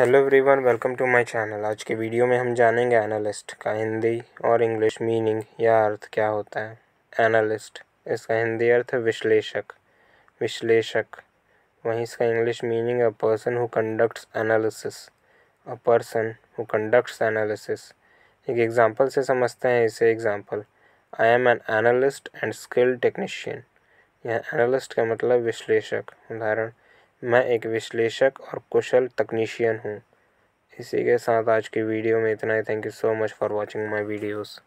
hello everyone welcome to my channel आज के video में हम जानेंगे एनालिस्ट का हिंदी और इंग्लिश मीनिंग या अर्थ क्या होता है एनालिस्ट इसका हिंदी अर्थ है विश्लेषक विश्लेषक वहीं इसका English meaning a person who conducts analysis a person who conducts analysis एक एग्जांपल से समझते हैं इसे example I am an analyst and skilled technician यहाँ एनालिस्ट का मतलब विश्लेषक उदाहरण मैं एक विश्लेषक और कुशल तकनीशियन हूँ इसी के साथ आज की वीडियो में इतना ही thank you so much for watching my videos